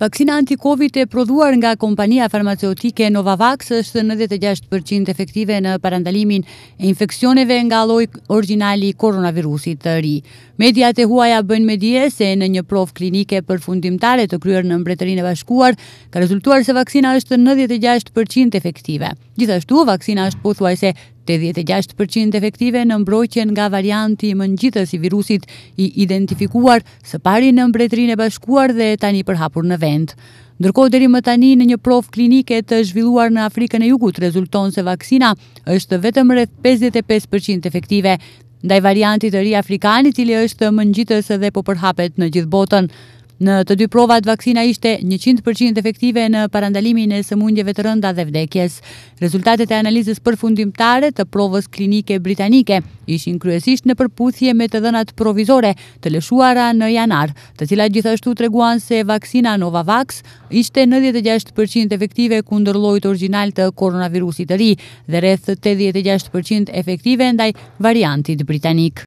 Vaksina anti-Covid e prodhuar nga kompania farmaceutike Novavax është 96% efektive në parandalimin e infekcioneve nga lloji origjinal i koronavirusit të ri. Mediat e huaja bëjnë me dije se në një provë klinike përfundimtare të kryer në Mbretërinë e Bashkuar ka rezultuar se vaksina është 96% efektive. Gjithashtu, vaksina është thuaj se 86% efektive në mbrojqen nga varianti më njithës i virusit i identifikuar së pari në mbretrin e bashkuar dhe tani përhapur në vend. Ndërko, deri më tani në një prof klinike të zhvilluar në Afrikën e Jugut, rezulton se vaksina është vetëm rreth 55% efektive, ndaj variantit të ri afrikani cili është më njithës edhe po përhapet në gjithë botën. Në të dy provat vaksina ishte 100% efektive në parandalimin e sëmundjeve të rënda dhe vdekjes. Rezultatet e analizës përfundimtare të provës klinike britanike ishin kryesisht në përputhje me të dhënat provizore të lëshuara në janar, të cilat gjithashtu të reguan se vaksina Novavax ishte 96% efektive kundër lojt original të koronavirusit të ri dhe rreth 86% efektive ndaj variantit britanik.